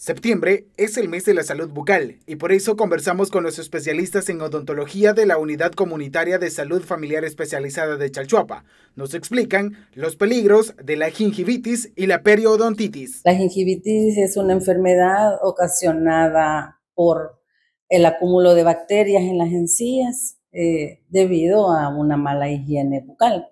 Septiembre es el mes de la salud bucal y por eso conversamos con los especialistas en odontología de la Unidad Comunitaria de Salud Familiar Especializada de Chalchuapa. Nos explican los peligros de la gingivitis y la periodontitis. La gingivitis es una enfermedad ocasionada por el acúmulo de bacterias en las encías eh, debido a una mala higiene bucal.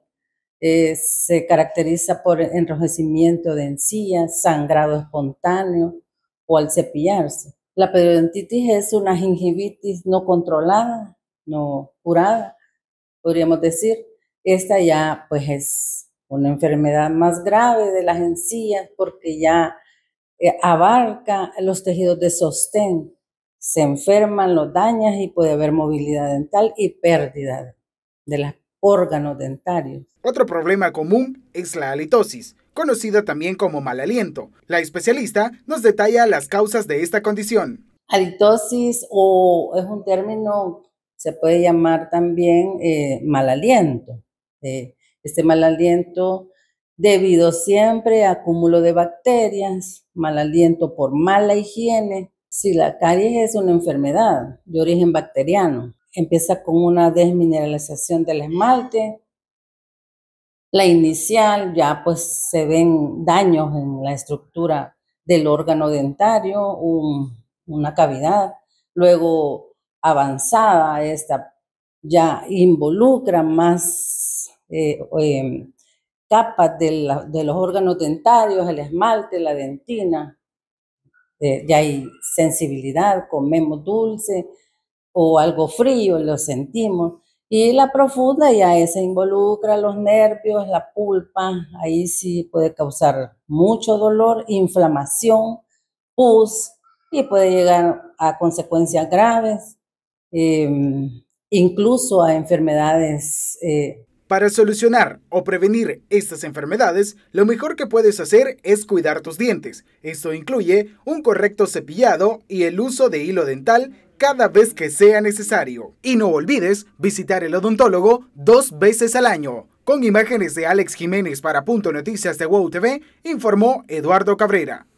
Eh, se caracteriza por enrojecimiento de encías, sangrado espontáneo, o al cepillarse. La periodontitis es una gingivitis no controlada, no curada, podríamos decir. Esta ya pues es una enfermedad más grave de las encías porque ya eh, abarca los tejidos de sostén. Se enferman, los dañan y puede haber movilidad dental y pérdida de los órganos dentarios. Otro problema común es la halitosis conocida también como mal aliento. La especialista nos detalla las causas de esta condición. Halitosis o es un término, se puede llamar también eh, mal aliento. Eh, este mal aliento debido siempre a acúmulo de bacterias, mal aliento por mala higiene. Si la caries es una enfermedad de origen bacteriano, empieza con una desmineralización del esmalte, la inicial ya pues se ven daños en la estructura del órgano dentario, una cavidad. Luego avanzada, esta ya involucra más eh, em, capas de, los órganos dentarios, el esmalte, la dentina. Eh, ya hay sensibilidad, comemos dulce o algo frío, lo sentimos. Y la profunda ya se involucra los nervios, la pulpa, ahí sí puede causar mucho dolor, inflamación, pus y puede llegar a consecuencias graves, em, incluso a enfermedades eh, para solucionar o prevenir estas enfermedades, lo mejor que puedes hacer es cuidar tus dientes. Esto incluye un correcto cepillado y el uso de hilo dental cada vez que sea necesario. Y no olvides visitar el odontólogo dos veces al año. Con imágenes de Alex Jiménez para Punto Noticias de WOW TV, informó Eduardo Cabrera.